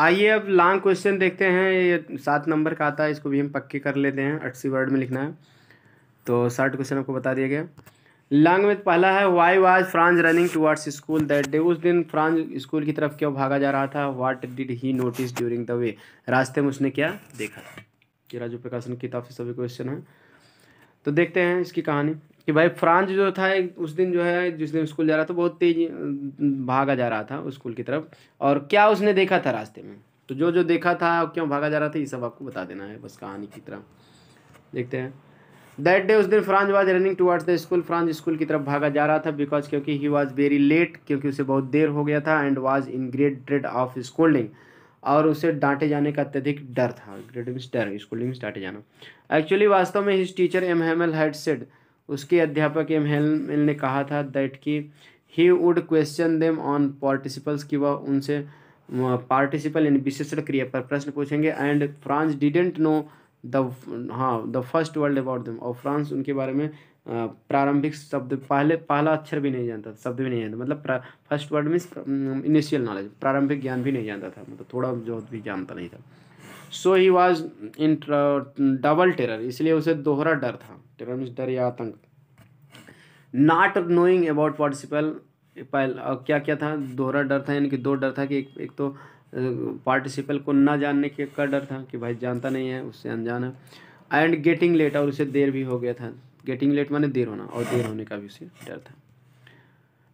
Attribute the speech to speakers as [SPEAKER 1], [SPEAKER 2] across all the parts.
[SPEAKER 1] आइए अब long question देखते हैं ये सात नंबर का आता है इसको भी हम पक्के कर लेते हैं अट्ठसी वर्ड में लिखना है तो साठ क्वेश्चन आपको बता दिया गया लॉन्ग में पहला है why was Franz running towards school that day उस दिन फ्रांस स्कूल की तरफ क्यों भागा जा रहा था what did he notice during the way रास्ते में उसने क्या देखा कि राजू प्रकाशन की किताब तो से सभी क्वेश्चन है तो देखते हैं इसकी कहानी कि भाई फ्रांस जो था उस दिन जो है जिस दिन स्कूल जा रहा था बहुत तेज भागा जा रहा था स्कूल की तरफ और क्या उसने देखा था रास्ते में तो जो जो देखा था क्यों भागा जा रहा था ये सब आपको बता देना है बस कहानी की तरह देखते हैं दैट डे उस दिन Franz was running towards the school Franz school की तरफ भागा जा रहा था बिकॉज क्योंकि ही वाज वेरी लेट क्योंकि उसे बहुत देर हो गया था and was in great dread of schooling और उसे डांटे जाने का अत्यधिक डर था ग्रेट मीन्स डर स्कूलिंग डांटे जाना एक्चुअली वास्तव में his teacher M Hamel had said उसके अध्यापक एम हेलमेल ने कहा था दैट कि he would question them on participles की वह उनसे पार्टिसिपल इन विशेषण क्रिया पर प्रश्न पूछेंगे and Franz didn't know the हाँ the first world about them और फ्रांस उनके बारे में प्रारंभिक शब्द पहले पहला अक्षर भी नहीं जानता था शब्द भी नहीं जानता मतलब first word means initial knowledge प्रारंभिक ज्ञान भी नहीं जानता था मतलब थोड़ा जो भी जानता नहीं था so he was in double terror इसलिए उसे दोहरा डर था टेरर मीन्स डर या आतंक नॉट नोइंग अबाउट पार्टिसिपल क्या क्या था दोहरा डर था यानी कि दो डर था कि एक एक तो पार्टिसिपल uh, को ना जानने के का डर था कि भाई जानता नहीं है उससे अनजान है एंड गेटिंग लेट और उसे देर भी हो गया था गेटिंग लेट माने देर होना और देर होने का भी उसे डर था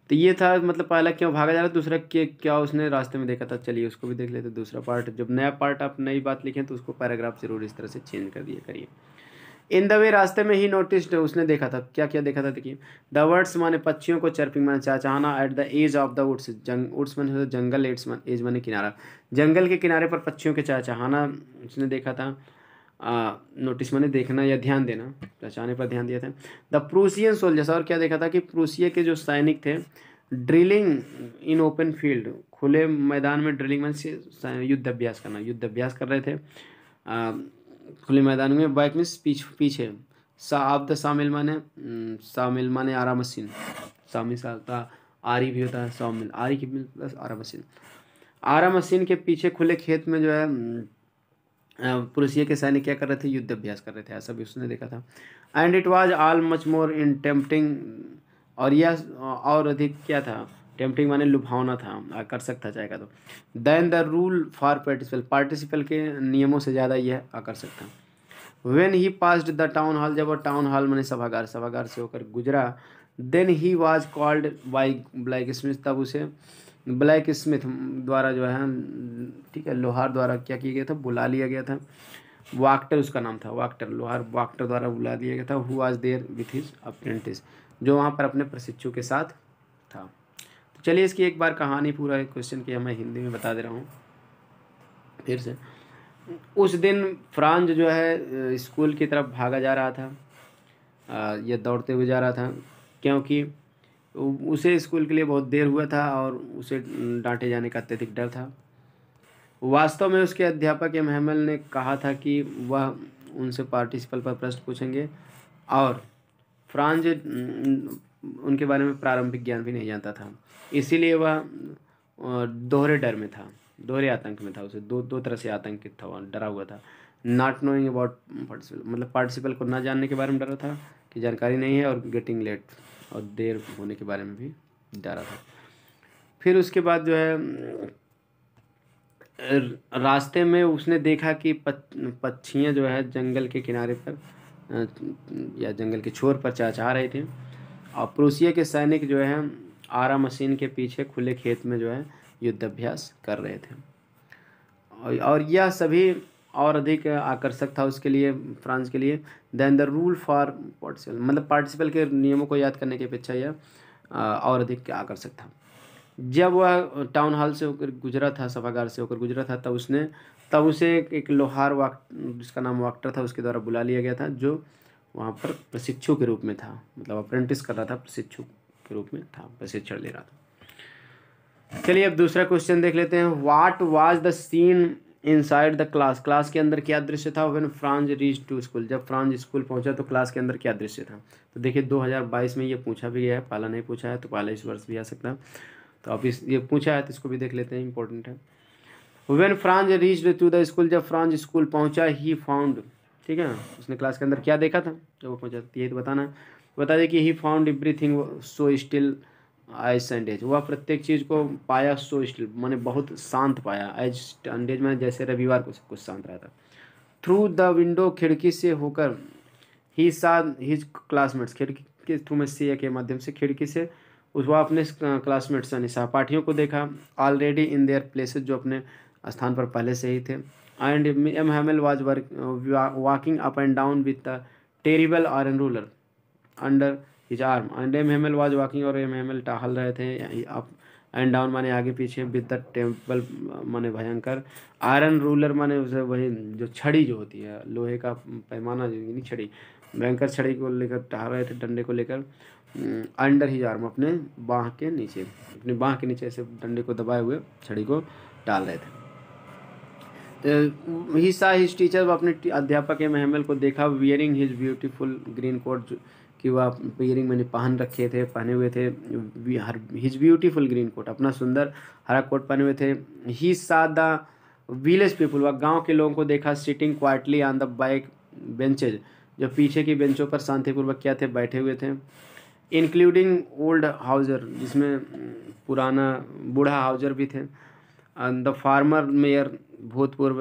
[SPEAKER 1] तो ये था मतलब पहला क्यों भागा जा रहा दूसरा क्या क्या उसने रास्ते में देखा था चलिए उसको भी देख लेते दूसरा पार्ट जब नया पार्ट आप नई बात लिखें तो उसको पैराग्राफ ज़रूर इस तरह से चेंज कर दिया करिए इन द वे रास्ते में ही नोटिस उसने देखा था क्या क्या देखा था देखिए द वर्ड्स माने पक्षियों को चर्पिंग माने चाहना at the edge of the woods जंग वुड्स मैंने जंगल एड्स मन एज माने किनारा जंगल के किनारे पर पक्षियों के चाहना उसने देखा था नोटिस मैंने देखना या ध्यान देना पहचाने पर ध्यान दिया था द प्रूसियन सोल्जर्स और क्या देखा था कि प्रूसिया के जो सैनिक थे ड्रिलिंग इन ओपन फील्ड खुले मैदान में ड्रिलिंग मैं युद्ध अभ्यास करना युद्ध अभ्यास कर रहे थे आ, खुले मैदान में बाइक में पीछ पीछे सा आप द शामिल माने शामिल माने आरा मशीन शामिल आरी भी होता है शामिल आरी की आरा मशीन आरा मशीन के पीछे खुले खेत में जो है पुरुषिया के सैनिक क्या कर रहे थे युद्ध अभ्यास कर रहे थे ऐसा भी उसने देखा था and it was all much more in tempting और यह और अधिक क्या था टेम्पटिंग माने लुभावना था आकर्षक था जाएगा तो than the rule for participle participle के नियमों से ज़्यादा यह आकर्षक था when he passed the town hall जब वो टाउन हॉल मैंने सभागार सभागार से होकर गुजरा then he was called by blacksmith तब उसे ब्लैक स्मिथ द्वारा जो है ठीक है लोहार द्वारा क्या किया गया था बुला लिया गया था वाक्टर उसका नाम था वाक्टर लोहार वाक्टर द्वारा बुला दिया गया था हु आज देयर विथ हिज अप्रेंटिस जो वहाँ पर अपने प्रशिक्षु के साथ था तो चलिए इसकी एक बार कहानी पूरा क्वेश्चन किया मैं हिंदी में बता दे रहा हूँ फिर से उस दिन फ्रांज जो है स्कूल की तरफ भागा जा रहा था या दौड़ते हुए जा रहा था क्योंकि उसे स्कूल के लिए बहुत देर हुआ था और उसे डांटे जाने का अत्यधिक डर था वास्तव में उसके अध्यापक एम हेमल ने कहा था कि वह उनसे पार्टिसिपल पर प्रश्न पूछेंगे और फ्रांज उनके बारे में प्रारंभिक ज्ञान भी नहीं जानता था इसीलिए वह दोहरे डर में था दोहरे आतंक में था उसे दो दो तरह से आतंकित था वह डरा हुआ था नॉट नोइंग अबाउट पार्टिसिपल मतलब पार्टिसिपल को ना जानने के बारे में डरा था कि जानकारी नहीं है और गेटिंग लेट और देर होने के बारे में भी डरा था फिर उसके बाद जो है रास्ते में उसने देखा कि पक्षियाँ जो है जंगल के किनारे पर या जंगल के छोर पर चाचा रहे थे और प्रोसिया के सैनिक जो है आरा मशीन के पीछे खुले खेत में जो है युद्धाभ्यास कर रहे थे और यह सभी और अधिक आकर्षक था उसके लिए फ्रांस के लिए than the rule for participle मतलब पार्टिसिपल के नियमों को याद करने की अपेक्षा यह और अधिक आकर्षक था जब वह टाउन हॉल से होकर गुजरा था सभागार से होकर गुजरा था तब उसने तब उसे एक लोहार वाक जिसका नाम वाक्टर था उसके द्वारा बुला लिया गया था जो वहाँ पर प्रशिक्षु के रूप में था मतलब अप्रेंटिस कर रहा था प्रशिक्षु के रूप में था प्रशिक्षण ले रहा था चलिए अब दूसरा क्वेश्चन देख लेते हैं what was the scene inside the class class के अंदर क्या दृश्य था when Franz reach to school जब फ्रांज स्कूल पहुंचा तो क्लास के अंदर क्या दृश्य था तो देखिए 2022 में ये पूछा भी गया है पहला नहीं पूछा है तो पहला इस वर्ष भी आ सकता है तो अब इस ये पूछा है तो इसको भी देख लेते हैं इंपॉर्टेंट है when Franz reach to the school जब फ्रांज स्कूल पहुँचा ही फाउंड ठीक है उसने क्लास के अंदर क्या देखा था जब वो पहुँचा तो यही तो बताना है बता दें कि he found everything so still so as Sundays वह प्रत्येक चीज़ को पाया सो स्टिल मैंने बहुत शांत पाया एज स्टैंडेज मैंने जैसे रविवार को सब कुछ शांत रहा था थ्रू द विंडो खिड़की से होकर ही साथ हिज क्लासमेट्स खिड़की के थ्रू में सिया के माध्यम से खिड़की से उस वह अपने क्लासमेट्स यानी सहपाठियों को देखा ऑलरेडी इन देयर प्लेसेज जो अपने स्थान पर पहले से ही थे and M Hamel was work walking up and down with the terrible iron ruler under his arm and M M L was walking और एम एम एल टहल रहे थे आप एंड डाउन माने आगे पीछे विद द टेम्पल माने भयंकर आयरन रूलर माने उसे वही जो छड़ी जो होती है लोहे का पैमाना जो नहीं छड़ी भयंकर छड़ी को लेकर टहल रहे थे डंडे को लेकर अंडर mm, ही आर्म अपने बाँह के नीचे अपने बाँह के नीचे ऐसे डंडे को दबाए हुए छड़ी को डाल रहे थे ही सा हिज टीचर अपने अध्यापक एम एम एल को देखा wearing his beautiful green coat कि वह पेयरिंग मैंने पहन रखे थे पहने हुए थे हर हिज ब्यूटीफुल ग्रीन कोट अपना सुंदर हरा कोट पहने हुए थे ही सा द विलेज पीपल वह गाँव के लोगों को देखा sitting quietly on the back benches जो पीछे की बेंचों पर शांतिपूर्वक क्या थे बैठे हुए थे इंक्लूडिंग ओल्ड हाउजर जिसमें पुराना बूढ़ा हाउजर भी थे द फार्मर मेयर भूतपूर्व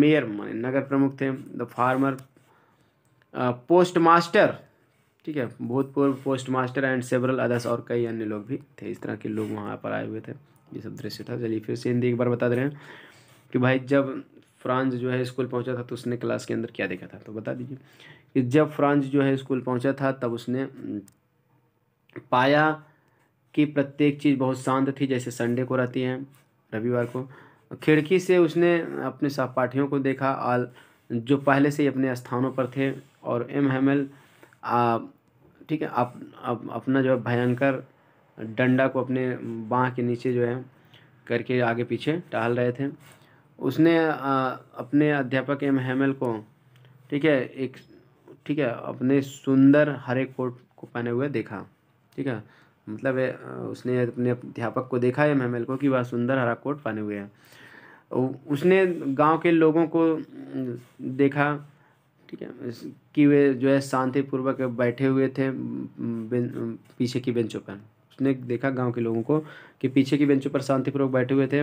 [SPEAKER 1] मेयर माने नगर प्रमुख थे द फार्मर पोस्ट मास्टर ठीक है भूतपूर्व postmaster and several others और कई अन्य लोग भी थे इस तरह के लोग वहाँ पर आए हुए थे ये सब दृश्य था चलिए फिर से हिंदी एक बार बता दे रहे हैं कि भाई जब फ्रांस जो है स्कूल पहुँचा था तो उसने क्लास के अंदर क्या देखा था तो बता दीजिए कि जब फ्रांस जो है स्कूल पहुँचा था तब उसने पाया कि प्रत्येक चीज़ बहुत शांत थी जैसे संडे को रहती है रविवार को खिड़की से उसने अपने सहपाठियों को देखा आल जो पहले से ही अपने स्थानों पर थे और एम हेमल ठीक है आप, अप, अपना जो है भयंकर डंडा को अपने बाँ के नीचे जो है करके आगे पीछे टहल रहे थे उसने आ, अपने अध्यापक एम हेमल को ठीक है एक ठीक है अपने सुंदर हरे कोट को पहने हुए देखा ठीक है मतलब है, उसने अपने अध्यापक को देखा एम हेमल को कि वह सुंदर हरा कोट पहने हुए है उसने गांव के लोगों को देखा ठीक है कि वे जो है शांतिपूर्वक बैठे हुए थे पीछे की बेंचों पर उसने देखा गांव के लोगों को कि पीछे की बेंचों पर शांतिपूर्वक बैठे हुए थे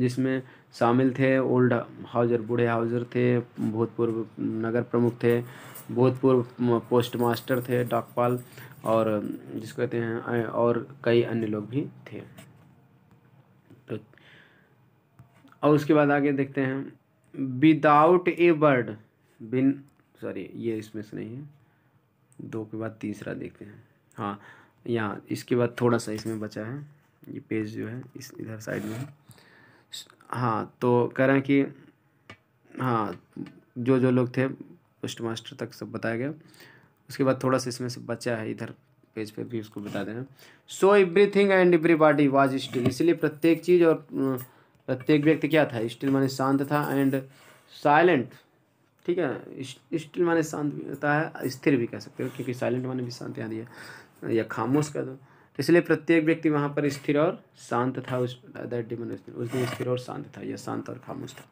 [SPEAKER 1] जिसमें शामिल थे ओल्ड हाउजर बूढ़े हाउजर थे भूतपूर्व नगर प्रमुख थे भूतपूर्व पोस्ट मास्टर थे डाकपाल और जिसको कहते हैं और कई अन्य लोग भी थे तो और उसके बाद आगे देखते हैं विदाउट ए वर्ड बिन सॉरी ये इसमें से नहीं है दो के बाद तीसरा देखते हैं हाँ यहाँ इसके बाद थोड़ा सा इसमें बचा है ये पेज जो है इस इधर साइड में है हाँ तो कह रहे हैं कि हाँ जो जो लोग थे पोस्ट मास्टर तक सब बताया गया उसके बाद थोड़ा सा इसमें से बचा है इधर पेज पे भी उसको बता देना so everything and everybody was still इसलिए प्रत्येक चीज़ और प्रत्येक व्यक्ति क्या था स्टिल माने शांत था एंड साइलेंट ठीक है स्टिल माने शांत भी होता है स्थिर भी कह सकते हो क्योंकि साइलेंट माने भी शांत यहाँ दिया या खामोश कर दो तो इसलिए प्रत्येक व्यक्ति वहाँ पर स्थिर और शांत था उस दैट डिमन उस दिन स्थिर और शांत था या शांत और खामोश था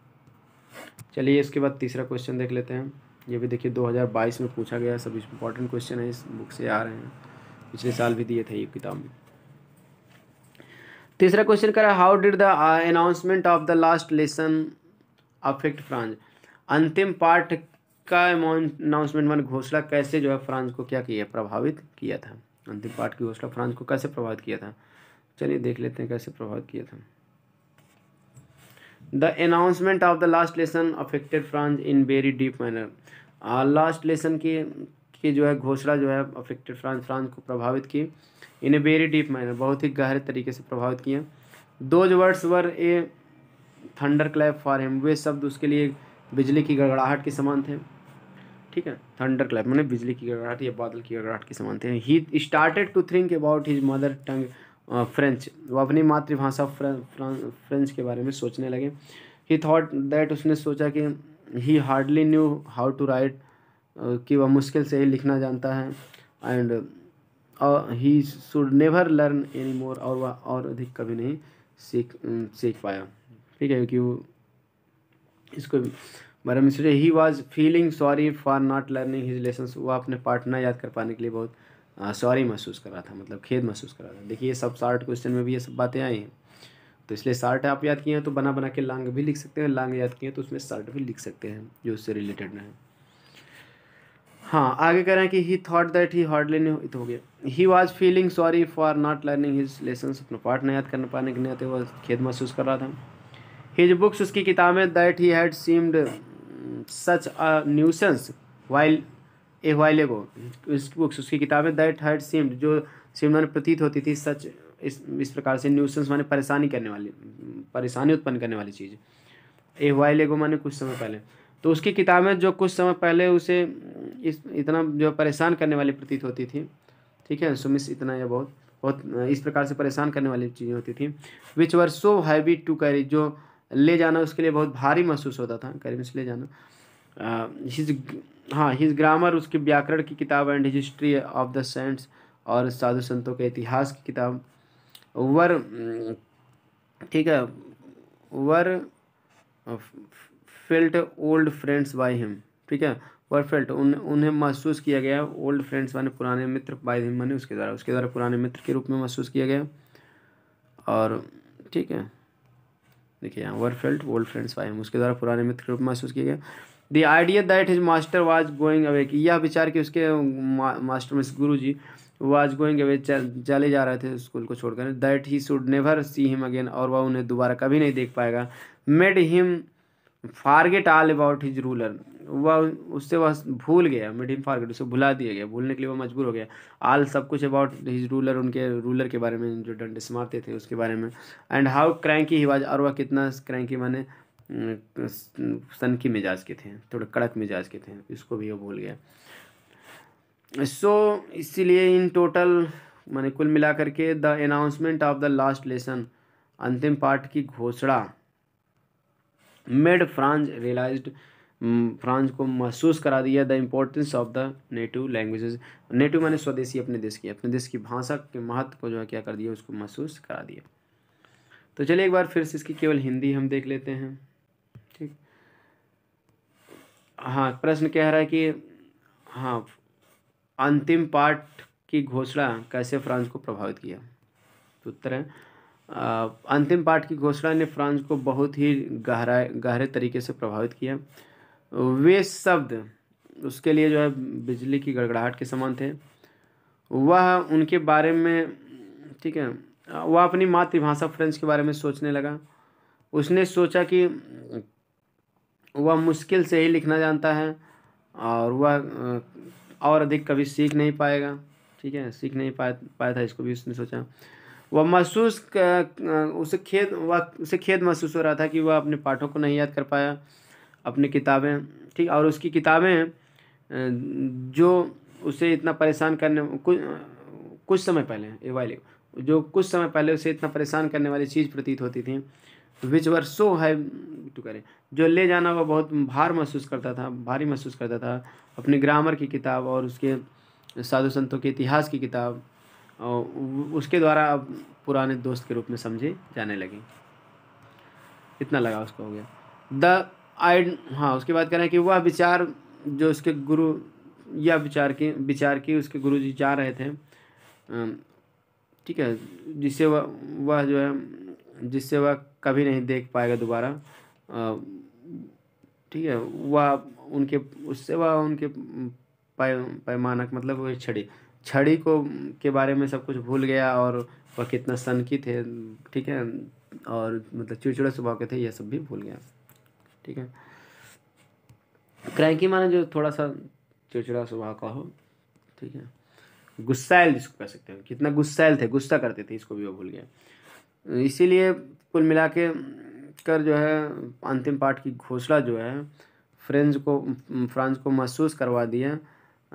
[SPEAKER 1] चलिए इसके बाद तीसरा क्वेश्चन देख लेते हैं ये भी देखिए 2022 में पूछा गया सब इम्पोर्टेंट क्वेश्चन है इस बुक से आ रहे हैं पिछले साल भी दिए थे ये किताब में तीसरा क्वेश्चन रहा है how did the announcement of the last lesson affect Franz अंतिम पार्ट का अनाउंसमेंट मैंने घोषणा कैसे जो है फ्रांस को क्या किया प्रभावित किया था अंतिम पार्ट की घोषणा फ्रांस को कैसे प्रभावित किया था चलिए देख लेते हैं कैसे प्रभावित किया था the announcement of the last lesson affected Franz in very deep manner last lesson की की जो है घोषणा जो है अफेक्टेड फ्रांस फ्रांस को प्रभावित की in a very deep manner बहुत ही गहरे तरीके से प्रभावित किया दो words were a thunderclap for him वे शब्द उसके लिए बिजली की गड़गड़ाहट के समान थे ठीक है थंडर क्लैप मैंने बिजली की गड़गड़ाहट या बादल की गड़गड़ाहट के समान थे he started to think about his mother tongue French वो अपनी मातृभाषा फ्रेंच के बारे में सोचने लगे ही थाट दैट उसने सोचा कि he hardly knew how to write कि वह मुश्किल से ही लिखना जानता है and he should never learn any more और वह और अधिक कभी नहीं सीख सीख पाया ठीक है क्योंकि वो इसको में सोचा he was feeling sorry for not learning his lesson वो अपने पार्ट ना याद कर पाने के लिए बहुत सॉरी महसूस कर रहा था मतलब खेद महसूस कर रहा था देखिए ये सब शार्ट क्वेश्चन में भी ये सब बातें आई हैं तो इसलिए शार्ट आप याद किए हैं तो बना बना के लांग भी लिख सकते हैं लांग याद किए हैं तो उसमें शार्ट भी लिख सकते हैं जो उससे रिलेटेड ना है हाँ आगे कह रहे हैं कि he thought that he hardly नहीं हो गया he was feeling sorry for not learning his lesson अपना पार्ट ना याद कर पाने के आते वो खेद महसूस कर रहा था हिज बुक्स उसकी किताबें that he had seemed such a nuisance while a while ago उसकी बुक्स उसकी किताबें दैट हैड सीम्ड जो सीम्ड मैंने प्रतीत होती थी सच इस इस प्रकार से न्यूसेंस माने परेशानी करने वाली परेशानी उत्पन्न करने वाली चीज़ ए वाइल एगो माने कुछ समय पहले तो उसकी किताबें जो कुछ समय पहले उसे इस इतना जो परेशान करने वाली प्रतीत होती थी ठीक है सुमिस इतना या बहुत बहुत इस प्रकार से परेशान करने वाली चीज़ें होती थी which were so heavy to carry जो ले जाना उसके लिए बहुत भारी महसूस होता था करीब से ले जाना हिज हाँ हिज ग्रामर उसकी व्याकरण की किताब and history of the saints और साधु संतों के इतिहास की किताब वर ठीक है were felt old friends by him ठीक है वर फेल्ट उन उन्हें महसूस किया गया ओल्ड फ्रेंड्स माने पुराने मित्र बाय हिम माने उसके द्वारा उसके द्वारा पुराने मित्र के रूप में महसूस किया गया और ठीक है देखिए यहाँ were felt old friends I उसके द्वारा पुराने मित्र के रूप में महसूस किया गया the idea that his master was going away कि यह विचार कि उसके मा, मास्टर मिस गुरु जी वाज गोइंग अवे चले जा रहे थे स्कूल को छोड़कर that he should never see him again और वह उन्हें दोबारा कभी नहीं देख पाएगा made him forget all about his ruler वह उससे वह भूल गया मिड फारगेट उसे भुला दिया गया भूलने के लिए वह मजबूर हो गया आल सब कुछ अबाउट हिज रूलर उनके रूलर के बारे में जो डंडे समाते थे उसके बारे में and how cranky he was और वह कितना क्रैंकी माने सनकी मिजाज के थे थोड़े कड़क मिजाज के थे इसको भी वो भूल गया सो so, इसीलिए इन टोटल मैंने कुल मिलाकर के the announcement of the last lesson अंतिम पार्ट की घोषणा मेड फ्रांस रियलाइज्ड फ्रांस को महसूस करा दिया the importance of the native languages native माने स्वदेशी अपने देश की अपने देश की भाषा के महत्व को जो है क्या कर दिया उसको महसूस करा दिया तो चलिए एक बार फिर से इसकी केवल हिंदी हम देख लेते हैं ठीक हाँ प्रश्न कह रहा है कि हाँ अंतिम पाठ की घोषणा कैसे फ्रांस को प्रभावित किया उत्तर है अंतिम पाठ की घोषणा ने फ्रांस को बहुत ही गहरा गहरे तरीके से प्रभावित किया वे शब्द उसके लिए जो है बिजली की गड़गड़ाहट के समान थे वह उनके बारे में ठीक है वह अपनी मातृभाषा फ्रेंच के बारे में सोचने लगा उसने सोचा कि वह मुश्किल से ही लिखना जानता है और वह और अधिक कभी सीख नहीं पाएगा ठीक है सीख नहीं पा पाया था इसको भी उसने सोचा वह महसूस उसे खेद वह उसे खेद महसूस हो रहा था कि वह अपने पाठों को नहीं याद कर पाया अपनी किताबें ठीक और उसकी किताबें जो उसे इतना परेशान करने कुछ कुछ समय पहले ए वाली जो कुछ समय पहले उसे इतना परेशान करने वाली चीज़ प्रतीत होती थी विच वर सो है टू करें जो ले जाना वह बहुत भार महसूस करता था भारी महसूस करता था अपने ग्रामर की किताब और उसके साधु संतों के इतिहास की किताब उसके द्वारा पुराने दोस्त के रूप में समझे जाने लगे इतना लगा उसको हो गया द आइड हाँ उसके बाद कह रहे हैं कि वह विचार जो उसके गुरु या विचार की विचार की उसके गुरु जी जा रहे थे ठीक है जिससे वह वह जो है जिससे वह कभी नहीं देख पाएगा दोबारा ठीक है वह उनके उससे वह उनके पै पैमानक मतलब वह छड़ी छड़ी को के बारे में सब कुछ भूल गया और वह कितना सनकी थे ठीक है और मतलब चिड़चिड़े स्वभाव के थे यह सब भी भूल गया ठीक है क्रैंकी माने जो थोड़ा सा चिड़चिड़ा स्वभाव का हो ठीक है गुस्साइल जिसको कह सकते हैं कितना गुस्साइल थे गुस्सा करते थे इसको भी वो भूल गया इसीलिए कुल मिला के कर जो है अंतिम पाठ की घोषणा जो है फ्रेंच को फ्रांस को महसूस करवा दिया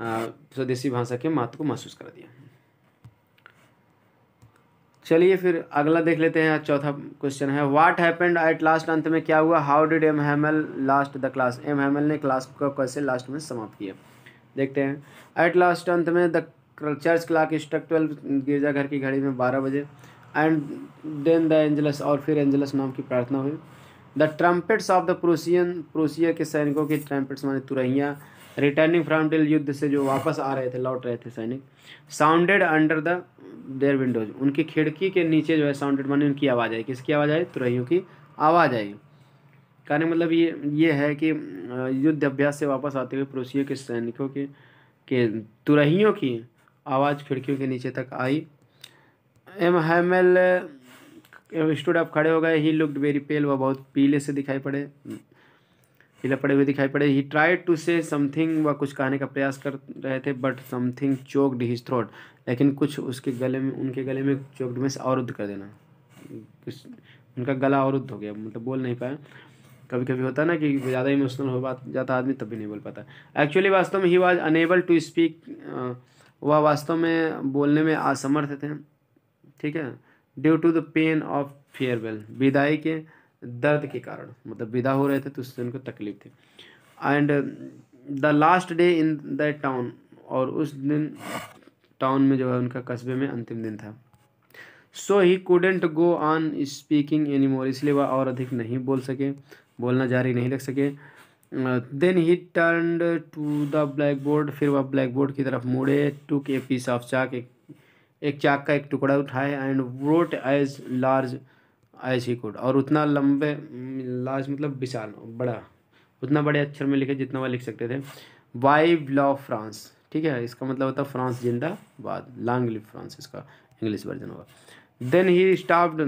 [SPEAKER 1] स्वदेशी भाषा के महत्व को महसूस कर दिया चलिए फिर अगला देख लेते हैं चौथा क्वेश्चन है व्हाट हैपेंड एट लास्ट अंत में क्या हुआ how did M Hamel last the class M Hamel ने क्लास को कैसे लास्ट में समाप्त किया देखते हैं एट लास्ट अंत में the church clock struck twelve गिरजाघर की घड़ी में बारह बजे एंड देन द एंजलस और फिर एंजलस नाम की प्रार्थना हुई the trumpets of the Prussians Prussia के सैनिकों की ट्रम्पेट्स माने तुरहियाँ रिटर्निंग फ्रॉम डिल युद्ध से जो वापस आ रहे थे लौट रहे थे सैनिक sounded under the their windows उनकी खिड़की के नीचे जो है साउंडेड मानी उनकी आवाज़ आई किसकी आवाज़ आई तुरहियों की आवाज़ आई कहने मतलब ये ये है कि युद्ध अभ्यास से वापस आते हुए पड़ोसियों के सैनिकों के के तुरहियों की आवाज़ खिड़कियों के नीचे तक आई एम हैमल स्टूड अप खड़े हो गए ही लुकड वेरी पेल वह बहुत पीले से दिखाई पड़े हिले पड़े हुए दिखाई पड़े he try to say something व कुछ कहने का प्रयास कर रहे थे but something choked his throat लेकिन कुछ उसके गले में उनके गले में चोक्ड में अवरुद्ध कर देना उनका गला अवरुद्ध हो गया मतलब बोल नहीं पाया कभी कभी होता ना कि ज़्यादा इमोशनल हो जाता आदमी तब भी नहीं बोल पाता एक्चुअली वास्तव में he was unable to speak वह वास्तव में बोलने में असमर्थ थे ठीक है due to the pain of farewell विदाई के दर्द के कारण मतलब विदा हो रहे थे तो उससे उनको तकलीफ थी and the last day in the town और उस दिन टाउन में जो है उनका कस्बे में अंतिम दिन था so he couldn't go on speaking any more इसलिए वह और अधिक नहीं बोल सके बोलना जारी नहीं रख सके then he turn to the blackboard फिर वह ब्लैक बोर्ड की तरफ मुड़े टुक ए पीस ऑफ चाक एक एक चाक का एक टुकड़ा उठाए and wrote as large as he could और उतना लंबे लार्ज हम्म, मतलब विशाल बड़ा उतना बड़े अक्षर में लिखे जितना वह लिख सकते थे वाई लॉ फ्रांस ठीक है इसका मतलब होता है फ्रांस जिंदा बाद लॉन्ग लिव फ्रांस इसका इंग्लिश वर्जन होगा देन ही स्टाफ्ड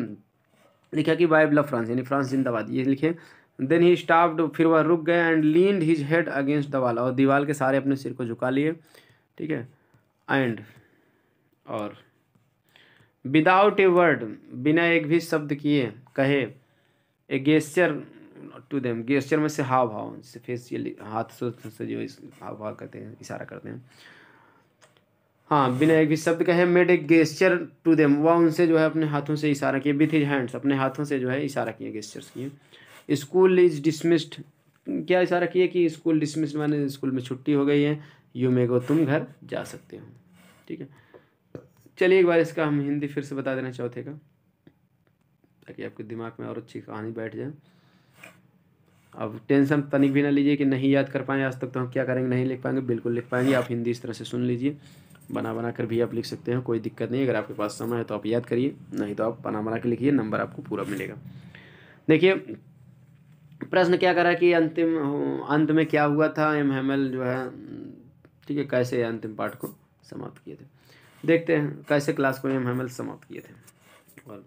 [SPEAKER 1] लिखा कि वाई लॉ फ्रांस यानी फ्रांस जिंदाबाद ये लिखे देन ही स्टाफ्ड फिर वह रुक गए and lead his head against the wall और दीवाल के सारे अपने सिर को झुका लिए ठीक है एंड और विदाउट ए वर्ड बिना एक भी शब्द किए कहे a gesture to them gesture में से हाव भाव से फेसियल हाथ से जो हाव भाव करते हैं इशारा करते हैं हाँ बिना एक भी शब्द कहे made a gesture to them वह उनसे जो है अपने हाथों से इशारा किए विथ हिज हैंड्स अपने हाथों से जो है इशारा किए गेस्चर्स किए स्कूल इज डिसमिस्ड क्या इशारा किए कि स्कूल डिसमिस्ड माने स्कूल में छुट्टी हो गई है यू मे गो तुम घर जा सकते हो ठीक है चलिए एक बार इसका हम हिंदी फिर से बता देना चौथे का ताकि आपके दिमाग में और अच्छी कहानी बैठ जाए अब टेंशन तनिक भी ना लीजिए कि नहीं याद कर पाएँ आज तक तो हम क्या करेंगे नहीं लिख पाएंगे बिल्कुल लिख पाएंगे आप हिंदी इस तरह से सुन लीजिए बना बना कर भी आप लिख सकते हैं कोई दिक्कत नहीं अगर आपके पास समय है तो आप याद करिए नहीं तो आप बना बना के लिखिए नंबर आपको पूरा मिलेगा देखिए प्रश्न क्या करा कि अंतिम अंत में क्या हुआ था एम जो है ठीक है कैसे अंतिम पाठ को समाप्त किए थे देखते हैं कैसे क्लास को एम समाप्त किए थे और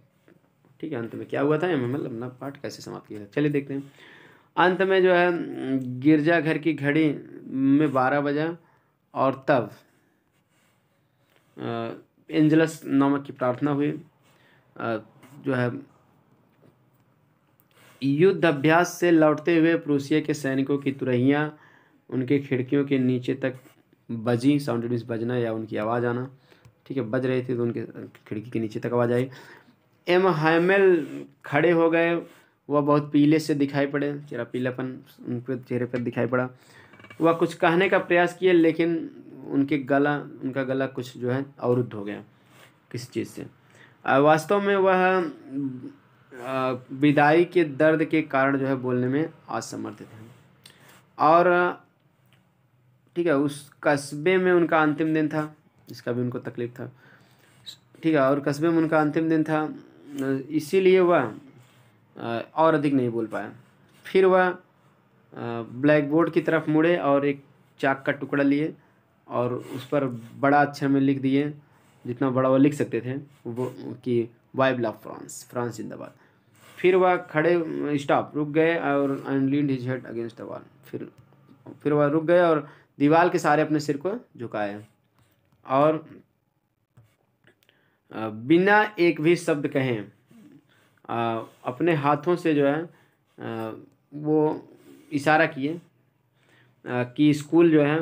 [SPEAKER 1] ठीक है अंत में क्या हुआ था एम अपना पार्ट कैसे समाप्त किया था चलिए देखते हैं अंत में जो है गिरजाघर की घड़ी में बारह बजा और तब एंजलस नामक की प्रार्थना हुई जो है युद्ध अभ्यास से लौटते हुए प्रूसिया के सैनिकों की तुरहियाँ उनके खिड़कियों के नीचे तक बजी साउंड बजना या उनकी आवाज़ आना ठीक है बज रहे थे तो उनके खिड़की के नीचे तक आवाज़ आई एम हैमेल खड़े हो गए वह बहुत पीले से दिखाई पड़े चेहरा पीलापन उनके चेहरे पर दिखाई पड़ा वह कुछ कहने का प्रयास किए लेकिन उनके गला उनका गला कुछ जो है अवरुद्ध हो गया किसी चीज़ से वास्तव में वह विदाई के दर्द के कारण जो है बोलने में असमर्थ थे और ठीक है उस कस्बे में उनका अंतिम दिन था इसका भी उनको तकलीफ था ठीक है और कस्बे में उनका अंतिम दिन था इसीलिए वह और अधिक नहीं बोल पाया फिर वह ब्लैक बोर्ड की तरफ मुड़े और एक चाक का टुकड़ा लिए और उस पर बड़ा अक्षर में लिख दिए जितना बड़ा वो लिख सकते थे वो कि वाइब लव फ्रांस फ्रांस जिंदाबाद फिर वह खड़े स्टॉप रुक गए और and lead his head against the wall फिर फिर वह रुक गए और दीवार के सारे अपने सिर को झुकाया और बिना एक भी शब्द कहें अपने हाथों से जो है वो इशारा किए कि स्कूल जो है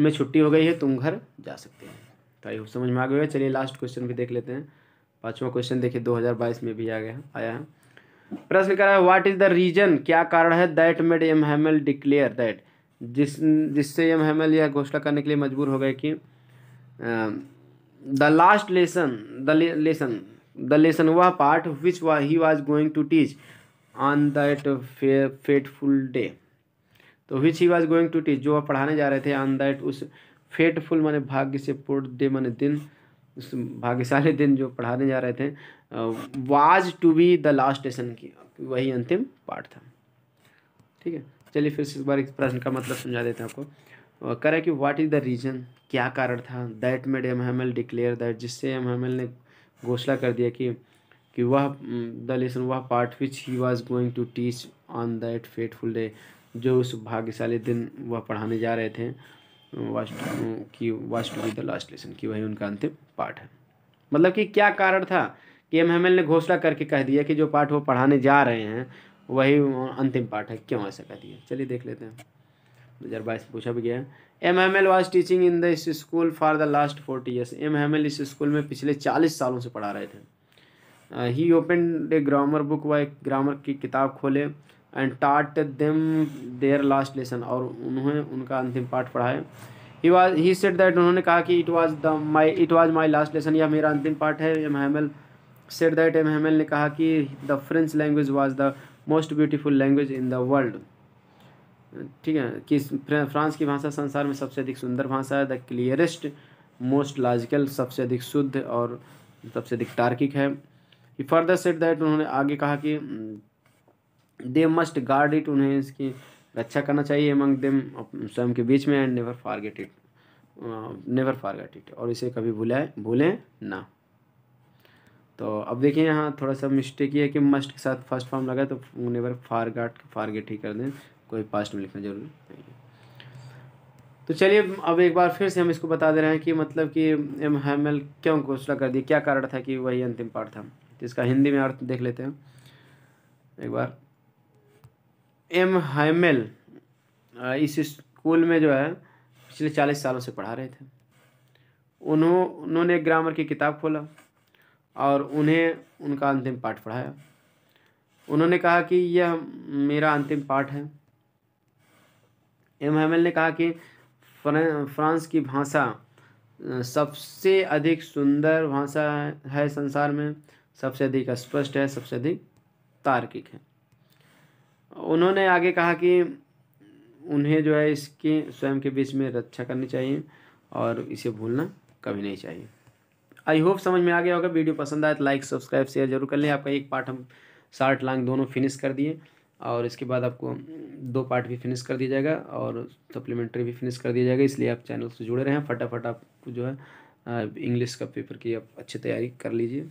[SPEAKER 1] में छुट्टी हो गई है तुम घर जा सकते हो तो आई होप समझ में आ गया चलिए लास्ट क्वेश्चन भी देख लेते हैं पाँचवा क्वेश्चन देखिए 2022 में भी आ गया आया है प्रश्न करा है व्हाट इज़ द रीजन क्या कारण है that made M Hamel declare that जिस जिससे एम हेमल यह घोषणा करने के लिए मजबूर हो गए कि the last lesson the lesson the lesson वह part which he was going to teach on that fateful day तो which he was going to teach जो वह पढ़ाने जा रहे थे ऑन दैट उस फेटफुल मैंने भाग्य से पूर्ण डे मैंने दिन उस भाग्यशाली दिन जो पढ़ाने जा रहे थे was to be the last lesson की वही अंतिम पार्ट था ठीक है चलिए फिर इस बार एक प्रश्न का मतलब समझा देते हैं आपको करा कि व्हाट इज़ द रीज़न क्या कारण था that made M M L declare that जिससे एम एम एल ने घोषणा कर दिया कि कि वह द लेसन वह part which he was going to teach on that fateful day जो उस भाग्यशाली दिन वह पढ़ाने जा रहे थे वास्ट की was to be the last lesson की वही उनका अंतिम पार्ट है मतलब कि क्या कारण था कि एम एम एल ने घोषणा करके कह दिया कि जो पार्ट वो पढ़ाने जा रहे हैं वही अंतिम पाठ है क्यों ऐसा कह दिया चलिए देख लेते हैं दो हज़ार बाईस पूछा भी गया M M L was teaching in the इस school for the last forty years M M L इस स्कूल में पिछले चालीस सालों से पढ़ा रहे थे he open a grammar book व एक ग्रामर की किताब खोले एंड टाट देम देयर लास्ट लेसन और उन्होंने उनका अंतिम पाठ पढ़ाए he was he said that उन्होंने कहा कि it was the my it was my last lesson या मेरा अंतिम पाठ है M L said that M L ने कहा कि the French language was the most beautiful language in the world ठीक है कि फ्रांस की भाषा संसार में सबसे अधिक सुंदर भाषा है द क्लियरेस्ट मोस्ट लॉजिकल सबसे अधिक शुद्ध और सबसे अधिक तार्किक है कि फर्दर सेट दैट उन्होंने आगे कहा कि दे मस्ट गार्ड इट उन्हें इसकी रक्षा करना चाहिए अमंग देम स्वयं के बीच में and never forget it never forget it और इसे कभी भूलाए भूलें ना तो अब देखिए यहाँ थोड़ा सा मिस्टेक ये है कि मस्ट के साथ फर्स्ट फॉर्म लगा तो नेवर फारगाट फारगेट ही कर दें कोई पास्ट में लिखना जरूरी नहीं है तो चलिए अब एक बार फिर से हम इसको बता दे रहे हैं कि मतलब कि एम हेमल क्यों घोषणा कर दी क्या कारण था कि वही अंतिम पार्ट था तो इसका हिंदी में अर्थ देख लेते हैं एक बार एम हेमल इस स्कूल में जो है पिछले चालीस सालों से पढ़ा रहे थे उन्हों उन्होंने ग्रामर की किताब खोला और उन्हें उनका अंतिम पाठ पढ़ाया उन्होंने कहा कि यह मेरा अंतिम पाठ है एम हैमल ने कहा कि फ्रांस की भाषा सबसे अधिक सुंदर भाषा है संसार में सबसे अधिक स्पष्ट है सबसे अधिक तार्किक है उन्होंने आगे कहा कि उन्हें जो है इसके स्वयं के बीच में रक्षा करनी चाहिए और इसे भूलना कभी नहीं चाहिए आई होप समझ में आ गया होगा वीडियो पसंद आए तो लाइक सब्सक्राइब शेयर जरूर कर लें आपका एक पार्ट हम शार्ट लांग दोनों फिनिश कर दिए और इसके बाद आपको दो पार्ट भी फिनिश कर दिया जाएगा और सप्लीमेंट्री भी फिनिश कर दिया जाएगा इसलिए आप चैनल से जुड़े रहें फटाफट आपको जो है इंग्लिश का पेपर की आप अच्छी तैयारी कर लीजिए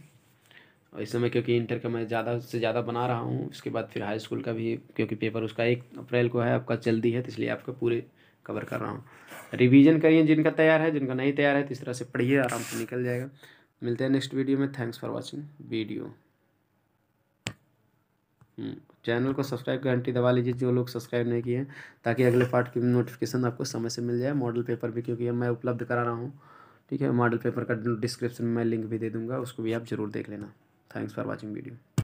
[SPEAKER 1] और इस समय क्योंकि इंटर का मैं ज़्यादा से ज़्यादा बना रहा हूँ उसके बाद फिर हाई स्कूल का भी क्योंकि पेपर उसका एक अप्रैल को है आपका जल्दी है तो इसलिए आपका पूरे कवर कर रहा हूँ रिवीजन करिए जिनका तैयार है जिनका नहीं तैयार है तो इस तरह से पढ़िए आराम से निकल जाएगा मिलते हैं नेक्स्ट वीडियो में thanks for watching video channel को सब्सक्राइब का घंटी दबा लीजिए जो लोग सब्सक्राइब नहीं किए हैं ताकि अगले पार्ट की नोटिफिकेशन आपको समय से मिल जाए मॉडल पेपर भी क्योंकि मैं उपलब्ध करा रहा हूँ ठीक है मॉडल पेपर का डिस्क्रिप्शन में मैं लिंक भी दे दूँगा उसको भी आप ज़रूर देख लेना थैंक्स फॉर वॉचिंग वीडियो